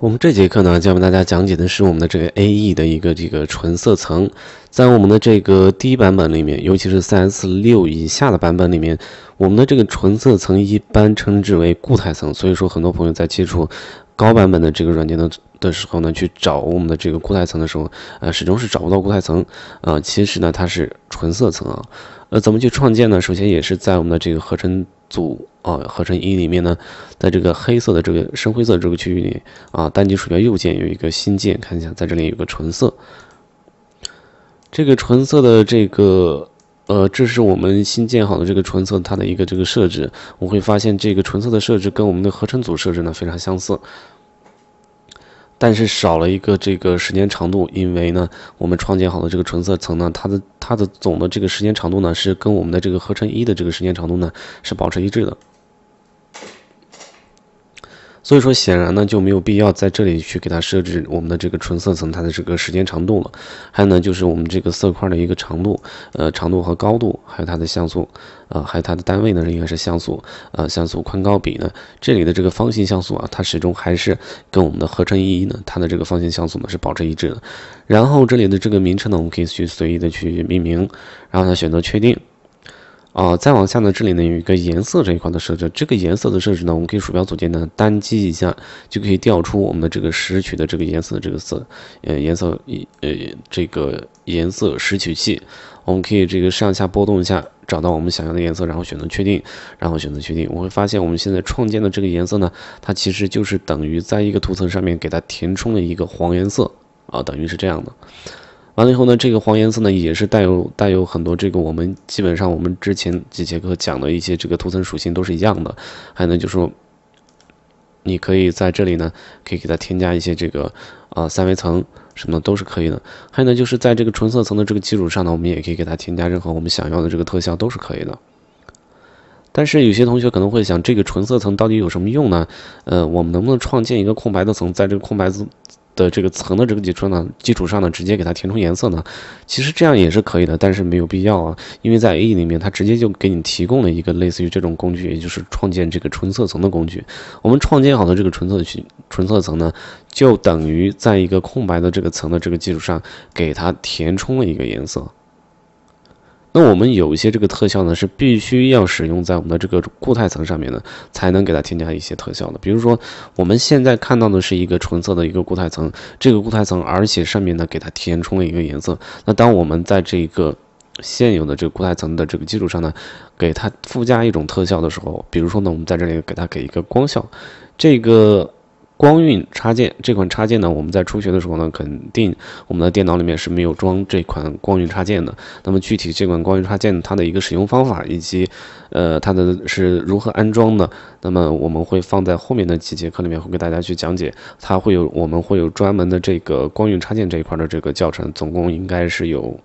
我们这节课呢，将为大家讲解的是我们的这个 A E 的一个这个纯色层。在我们的这个低版本里面，尤其是三 S 六以下的版本里面，我们的这个纯色层一般称之为固态层。所以说，很多朋友在接触高版本的这个软件的的时候呢，去找我们的这个固态层的时候，呃，始终是找不到固态层。啊，其实呢，它是纯色层啊。呃，怎么去创建呢？首先也是在我们的这个合成。组啊，合成一里面呢，在这个黑色的这个深灰色这个区域里啊，单击鼠标右键有一个新建，看一下在这里有个纯色。这个纯色的这个呃，这是我们新建好的这个纯色，它的一个这个设置，我会发现这个纯色的设置跟我们的合成组设置呢非常相似。但是少了一个这个时间长度，因为呢，我们创建好的这个纯色层呢，它的它的总的这个时间长度呢，是跟我们的这个合成一的这个时间长度呢，是保持一致的。所以说，显然呢就没有必要在这里去给它设置我们的这个纯色层它的这个时间长度了。还有呢，就是我们这个色块的一个长度，呃，长度和高度，还有它的像素，呃，还有它的单位呢，应该是像素，呃，像素宽高比呢，这里的这个方形像素啊，它始终还是跟我们的合成义呢，它的这个方形像素呢是保持一致的。然后这里的这个名称呢，我们可以去随意的去命名，然后呢选择确定。啊，再往下呢，这里呢有一个颜色这一块的设置，这个颜色的设置呢，我们可以鼠标左键呢单击一下，就可以调出我们的这个拾取的这个颜色的这个色，呃，颜色一呃，这个颜色拾取器，我们可以这个上下波动一下，找到我们想要的颜色，然后选择确定，然后选择确定，我会发现我们现在创建的这个颜色呢，它其实就是等于在一个图层上面给它填充了一个黄颜色啊，等于是这样的。完了以后呢，这个黄颜色呢也是带有带有很多这个我们基本上我们之前几节课讲的一些这个图层属性都是一样的。还有呢就是说，你可以在这里呢可以给它添加一些这个啊三维层什么都是可以的。还有呢就是在这个纯色层的这个基础上呢，我们也可以给它添加任何我们想要的这个特效都是可以的。但是有些同学可能会想，这个纯色层到底有什么用呢？呃，我们能不能创建一个空白的层，在这个空白层？的这个层的这个基础呢，基础上呢，直接给它填充颜色呢，其实这样也是可以的，但是没有必要啊，因为在 A E 里面，它直接就给你提供了一个类似于这种工具，也就是创建这个纯色层的工具。我们创建好的这个纯色区纯色层呢，就等于在一个空白的这个层的这个基础上，给它填充了一个颜色。那我们有一些这个特效呢，是必须要使用在我们的这个固态层上面呢，才能给它添加一些特效的。比如说，我们现在看到的是一个纯色的一个固态层，这个固态层，而且上面呢给它填充了一个颜色。那当我们在这个现有的这个固态层的这个基础上呢，给它附加一种特效的时候，比如说呢，我们在这里给它给一个光效，这个。光韵插件这款插件呢，我们在初学的时候呢，肯定我们的电脑里面是没有装这款光韵插件的。那么具体这款光韵插件它的一个使用方法，以及呃它的是如何安装的，那么我们会放在后面的几节课里面会给大家去讲解。它会有我们会有专门的这个光韵插件这一块的这个教程，总共应该是有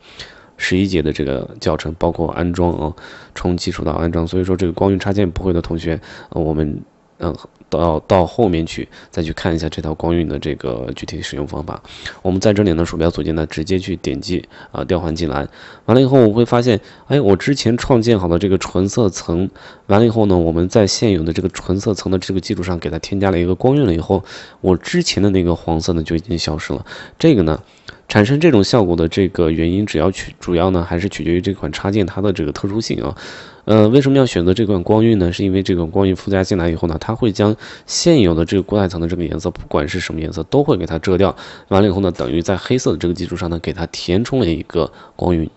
十一节的这个教程，包括安装啊，从基础到安装。所以说这个光韵插件不会的同学，我们嗯。要到后面去，再去看一下这套光晕的这个具体使用方法。我们在这里呢，鼠标左键呢，直接去点击啊，调换进来。完了以后，我会发现，哎，我之前创建好的这个纯色层，完了以后呢，我们在现有的这个纯色层的这个基础上，给它添加了一个光晕了以后，我之前的那个黄色呢，就已经消失了。这个呢。产生这种效果的这个原因，主要取主要呢，还是取决于这款插件它的这个特殊性啊。呃，为什么要选择这款光晕呢？是因为这个光晕附加进来以后呢，它会将现有的这个固态层的这个颜色，不管是什么颜色，都会给它遮掉。完了以后呢，等于在黑色的这个基础上呢，给它填充了一个光晕。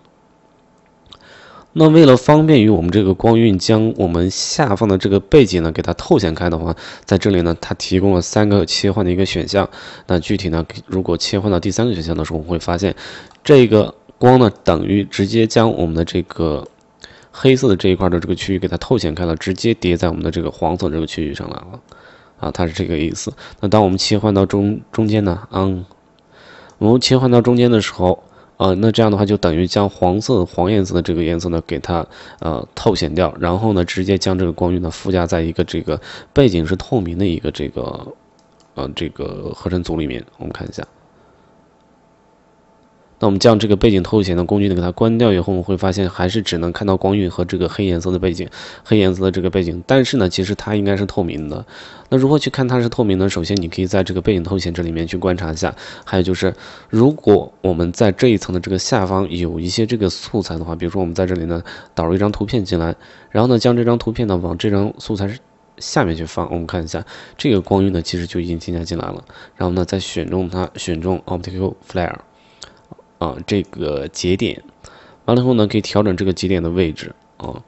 那为了方便于我们这个光晕将我们下方的这个背景呢给它透显开的话，在这里呢它提供了三个切换的一个选项。那具体呢，如果切换到第三个选项的时候，我们会发现这个光呢等于直接将我们的这个黑色的这一块的这个区域给它透显开了，直接叠在我们的这个黄色这个区域上了。啊，它是这个意思。那当我们切换到中中间呢，嗯，我们切换到中间的时候。呃，那这样的话就等于将黄色、黄颜色的这个颜色呢，给它呃透显掉，然后呢，直接将这个光晕呢附加在一个这个背景是透明的一个这个呃这个合成组里面，我们看一下。那我们将这个背景透显的工具呢给它关掉以后，我们会发现还是只能看到光晕和这个黑颜色的背景，黑颜色的这个背景。但是呢，其实它应该是透明的。那如何去看它是透明呢？首先你可以在这个背景透显这里面去观察一下。还有就是，如果我们在这一层的这个下方有一些这个素材的话，比如说我们在这里呢导入一张图片进来，然后呢将这张图片呢往这张素材下面去放，我们看一下这个光晕呢其实就已经添加进来了。然后呢再选中它，选中 o p t i c a l Flare。啊，这个节点，完了以后呢，可以调整这个节点的位置啊。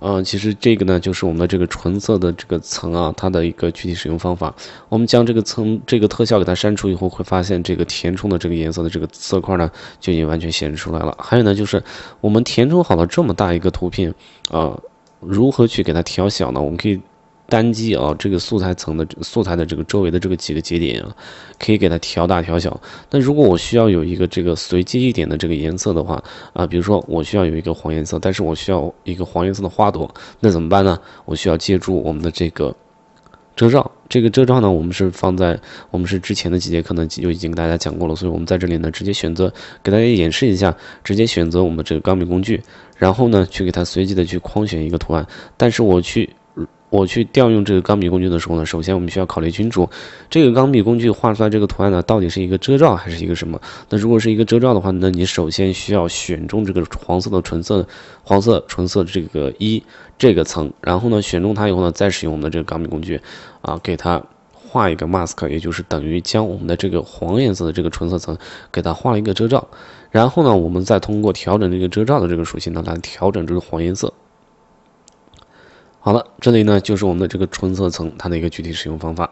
嗯，其实这个呢，就是我们的这个纯色的这个层啊，它的一个具体使用方法。我们将这个层这个特效给它删除以后，会发现这个填充的这个颜色的这个色块呢，就已经完全显示出来了。还有呢，就是我们填充好了这么大一个图片啊，如何去给它调小呢？我们可以。单击啊，这个素材层的素材的这个周围的这个几个节点啊，可以给它调大调小。那如果我需要有一个这个随机一点的这个颜色的话啊，比如说我需要有一个黄颜色，但是我需要一个黄颜色的花朵，那怎么办呢？我需要借助我们的这个遮罩。这个遮罩呢，我们是放在我们是之前的几节课呢就已经给大家讲过了，所以我们在这里呢直接选择给大家演示一下，直接选择我们的这个钢笔工具，然后呢去给它随机的去框选一个图案，但是我去。我去调用这个钢笔工具的时候呢，首先我们需要考虑清楚，这个钢笔工具画出来这个图案呢，到底是一个遮罩还是一个什么？那如果是一个遮罩的话，那你首先需要选中这个黄色的纯色黄色纯色这个一这个层，然后呢选中它以后呢，再使用我们的这个钢笔工具，啊，给它画一个 mask，也就是等于将我们的这个黄颜色的这个纯色层给它画了一个遮罩，然后呢，我们再通过调整这个遮罩的这个属性呢，来调整这个黄颜色。好了，这里呢就是我们的这个纯色层，它的一个具体使用方法。